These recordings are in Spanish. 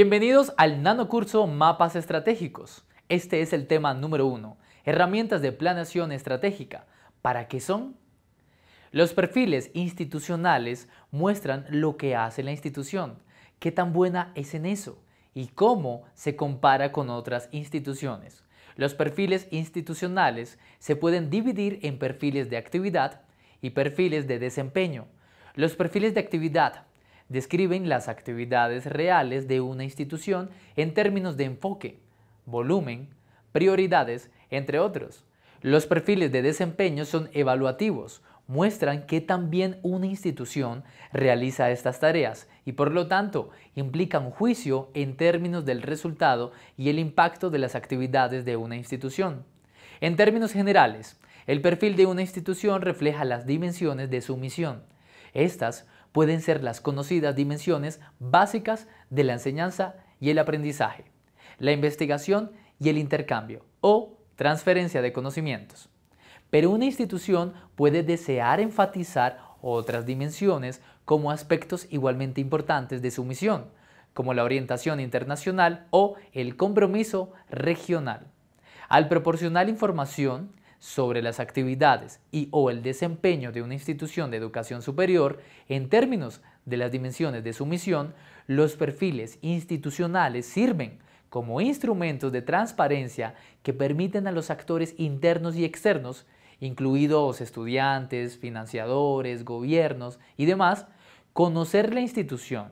Bienvenidos al nano curso Mapas Estratégicos. Este es el tema número uno, herramientas de planeación estratégica. ¿Para qué son? Los perfiles institucionales muestran lo que hace la institución, qué tan buena es en eso y cómo se compara con otras instituciones. Los perfiles institucionales se pueden dividir en perfiles de actividad y perfiles de desempeño. Los perfiles de actividad describen las actividades reales de una institución en términos de enfoque, volumen, prioridades, entre otros. Los perfiles de desempeño son evaluativos, muestran que también una institución realiza estas tareas y por lo tanto implican juicio en términos del resultado y el impacto de las actividades de una institución. En términos generales, el perfil de una institución refleja las dimensiones de su misión. Estas pueden ser las conocidas dimensiones básicas de la enseñanza y el aprendizaje, la investigación y el intercambio o transferencia de conocimientos. Pero una institución puede desear enfatizar otras dimensiones como aspectos igualmente importantes de su misión, como la orientación internacional o el compromiso regional. Al proporcionar información, sobre las actividades y o el desempeño de una institución de educación superior en términos de las dimensiones de su misión, los perfiles institucionales sirven como instrumentos de transparencia que permiten a los actores internos y externos, incluidos estudiantes, financiadores, gobiernos y demás, conocer la institución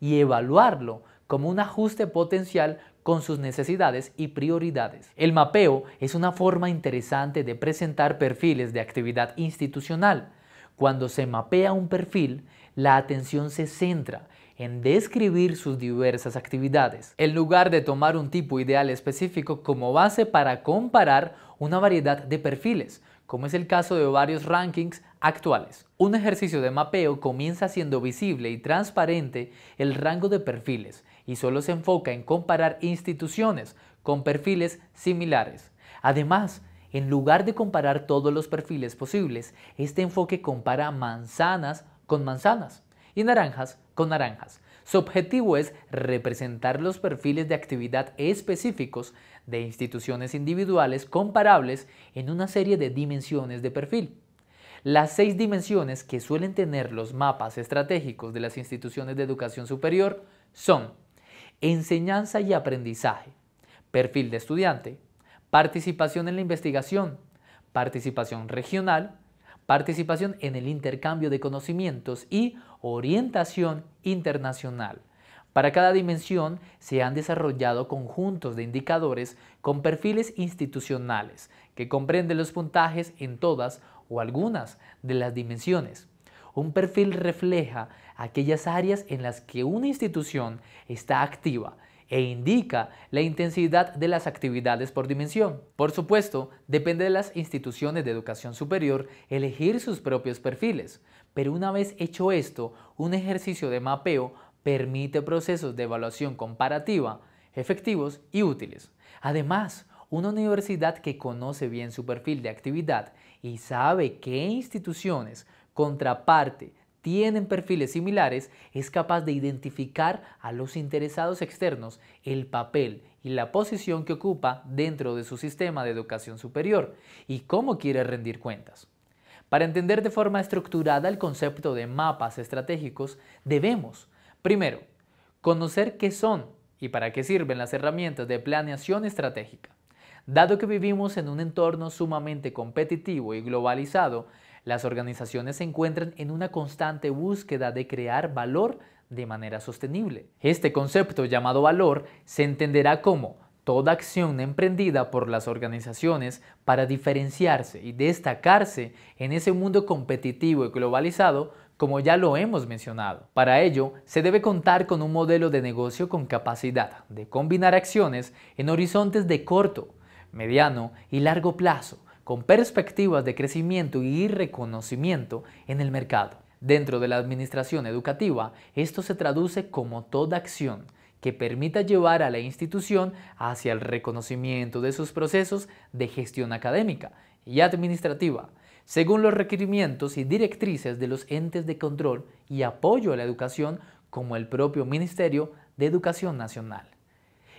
y evaluarlo como un ajuste potencial con sus necesidades y prioridades. El mapeo es una forma interesante de presentar perfiles de actividad institucional. Cuando se mapea un perfil, la atención se centra en describir sus diversas actividades, en lugar de tomar un tipo ideal específico como base para comparar una variedad de perfiles, como es el caso de varios rankings actuales. Un ejercicio de mapeo comienza siendo visible y transparente el rango de perfiles y solo se enfoca en comparar instituciones con perfiles similares. Además, en lugar de comparar todos los perfiles posibles, este enfoque compara manzanas con manzanas y naranjas con naranjas. Su objetivo es representar los perfiles de actividad específicos de instituciones individuales comparables en una serie de dimensiones de perfil. Las seis dimensiones que suelen tener los mapas estratégicos de las instituciones de educación superior son enseñanza y aprendizaje, perfil de estudiante, participación en la investigación, participación regional, participación en el intercambio de conocimientos y orientación internacional. Para cada dimensión se han desarrollado conjuntos de indicadores con perfiles institucionales que comprenden los puntajes en todas o algunas de las dimensiones. Un perfil refleja aquellas áreas en las que una institución está activa e indica la intensidad de las actividades por dimensión. Por supuesto, depende de las instituciones de educación superior elegir sus propios perfiles, pero una vez hecho esto, un ejercicio de mapeo permite procesos de evaluación comparativa efectivos y útiles. Además, una universidad que conoce bien su perfil de actividad y sabe qué instituciones contraparte tienen perfiles similares, es capaz de identificar a los interesados externos el papel y la posición que ocupa dentro de su sistema de educación superior y cómo quiere rendir cuentas. Para entender de forma estructurada el concepto de mapas estratégicos, debemos, primero, conocer qué son y para qué sirven las herramientas de planeación estratégica. Dado que vivimos en un entorno sumamente competitivo y globalizado, las organizaciones se encuentran en una constante búsqueda de crear valor de manera sostenible. Este concepto llamado valor se entenderá como toda acción emprendida por las organizaciones para diferenciarse y destacarse en ese mundo competitivo y globalizado como ya lo hemos mencionado. Para ello, se debe contar con un modelo de negocio con capacidad de combinar acciones en horizontes de corto, mediano y largo plazo con perspectivas de crecimiento y reconocimiento en el mercado. Dentro de la administración educativa, esto se traduce como toda acción que permita llevar a la institución hacia el reconocimiento de sus procesos de gestión académica y administrativa, según los requerimientos y directrices de los entes de control y apoyo a la educación como el propio Ministerio de Educación Nacional.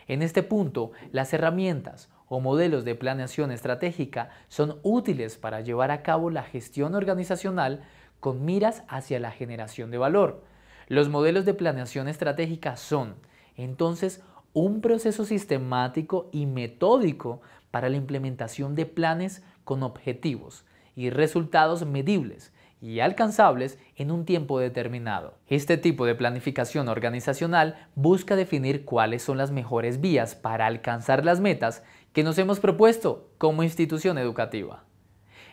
En este punto, las herramientas o modelos de planeación estratégica son útiles para llevar a cabo la gestión organizacional con miras hacia la generación de valor. Los modelos de planeación estratégica son, entonces, un proceso sistemático y metódico para la implementación de planes con objetivos y resultados medibles y alcanzables en un tiempo determinado. Este tipo de planificación organizacional busca definir cuáles son las mejores vías para alcanzar las metas que nos hemos propuesto como institución educativa.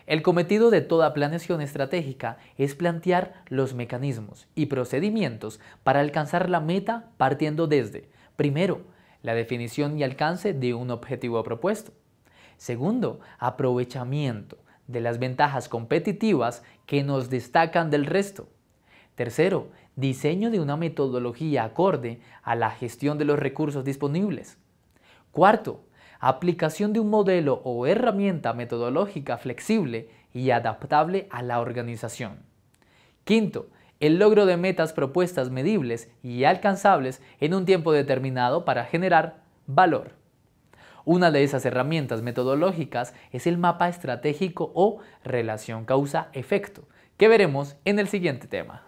El cometido de toda planeación estratégica es plantear los mecanismos y procedimientos para alcanzar la meta partiendo desde, primero, la definición y alcance de un objetivo propuesto. Segundo, aprovechamiento, de las ventajas competitivas que nos destacan del resto. Tercero, diseño de una metodología acorde a la gestión de los recursos disponibles. Cuarto, aplicación de un modelo o herramienta metodológica flexible y adaptable a la organización. Quinto, el logro de metas propuestas medibles y alcanzables en un tiempo determinado para generar valor. Una de esas herramientas metodológicas es el mapa estratégico o relación causa-efecto, que veremos en el siguiente tema.